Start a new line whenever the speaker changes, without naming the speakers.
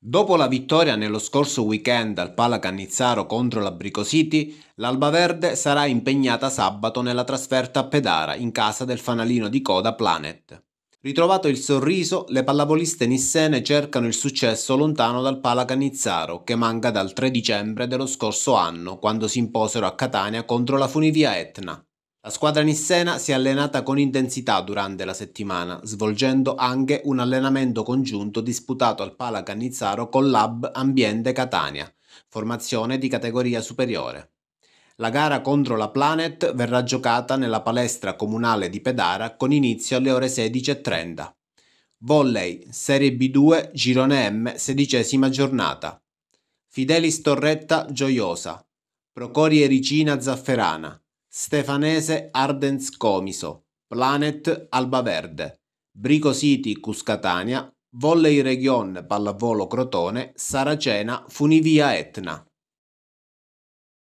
Dopo la vittoria nello scorso weekend al Pala Cannizzaro contro la Brico City, l'Alba Verde sarà impegnata sabato nella trasferta a Pedara in casa del fanalino di coda Planet. Ritrovato il sorriso, le pallavoliste nissene cercano il successo lontano dal Pala Cannizzaro, che manca dal 3 dicembre dello scorso anno, quando si imposero a Catania contro la Funivia Etna. La squadra nissena si è allenata con intensità durante la settimana, svolgendo anche un allenamento congiunto disputato al Pala Cannizzaro con l'Hub Ambiente Catania, formazione di categoria superiore. La gara contro la Planet verrà giocata nella palestra comunale di Pedara con inizio alle ore 16.30. Volley, Serie B2, Girone M, sedicesima giornata. Fidelis Torretta Gioiosa, Procorie Ricina Zafferana, Stefanese Ardens Comiso, Planet Albaverde, Brico City Cuscatania, Volley Region Pallavolo Crotone, Saracena Funivia Etna.